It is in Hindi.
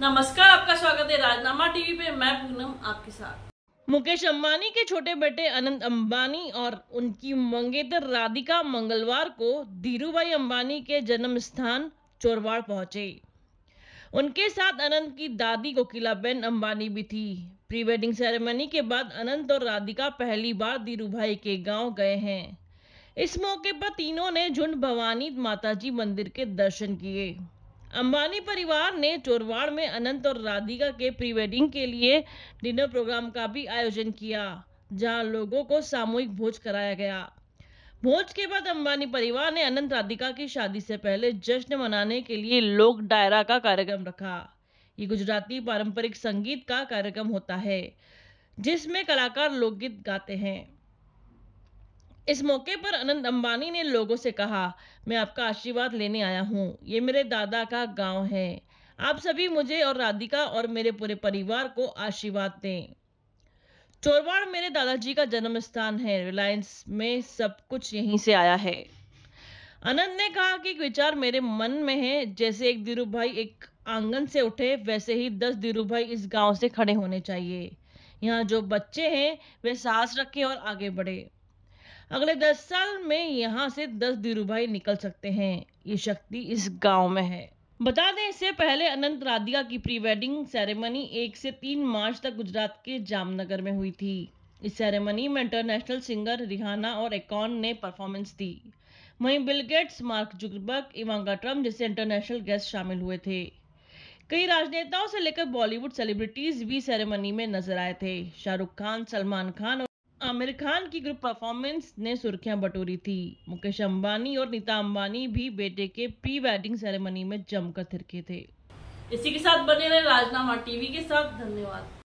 नमस्कार आपका स्वागत है राजनामा टीवी पे मैं पूनम आपके साथ मुकेश अंबानी के छोटे बेटे अनंत अंबानी और उनकी मंगेतर राधिका मंगलवार को धीरूभाई अंबानी के जन्म स्थान चोरवाड़ पहुंचे उनके साथ अनंत की दादी कोकिलाबेन अंबानी भी थी प्री वेडिंग सेरेमनी के बाद अनंत और राधिका पहली बार धीरूभाई के गांव गए हैं इस मौके पर तीनों ने झुंड भवानी माताजी मंदिर के दर्शन किए अंबानी परिवार ने चोरवाड़ में अनंत और राधिका के प्री वेडिंग के लिए डिनर प्रोग्राम का भी आयोजन किया जहां लोगों को सामूहिक भोज कराया गया भोज के बाद अंबानी परिवार ने अनंत राधिका की शादी से पहले जश्न मनाने के लिए लोक डायरा का कार्यक्रम रखा ये गुजराती पारंपरिक संगीत का कार्यक्रम होता है जिसमें कलाकार लोकगीत गाते हैं इस मौके पर अनंत अंबानी ने लोगों से कहा मैं आपका आशीर्वाद लेने आया हूँ ये मेरे दादा का गांव है आप सभी मुझे और राधिका और मेरे पूरे परिवार को आशीर्वाद दें चोरवाड़ मेरे दादाजी का जन्म स्थान है रिलायंस में सब कुछ यहीं से आया है अनंत ने कहा कि एक विचार मेरे मन में है जैसे एक धीरू भाई एक आंगन से उठे वैसे ही दस धीरू भाई इस गांव से खड़े होने चाहिए यहाँ जो बच्चे हैं वे साहस रखें और आगे बढ़े अगले दस साल में यहाँ से दस धीरूभाई निकल सकते हैं ये शक्ति इस गांव में है बता दें इससे पहले अनंत राधिका की प्री वेडिंग सेरेमनी एक से तीन मार्च तक गुजरात के जामनगर में हुई थी इस सेरेमनी में इंटरनेशनल सिंगर रिहाना और एकॉन ने परफॉर्मेंस दी वहीं Bill Gates Mark Zuckerberg Ivanka Trump जैसे इंटरनेशनल गेस्ट शामिल हुए थे कई राजनेताओं से लेकर बॉलीवुड सेलिब्रिटीज भी सेरेमनी में नजर आए थे शाहरुख खान सलमान खान और आमिर खान की ग्रुप परफॉर्मेंस ने सुर्खियां बटोरी थी मुकेश अंबानी और नीता अंबानी भी बेटे के प्री वेडिंग सेरेमनी में जमकर थिरके थे इसी के साथ बने रहे राजनामा टीवी के साथ धन्यवाद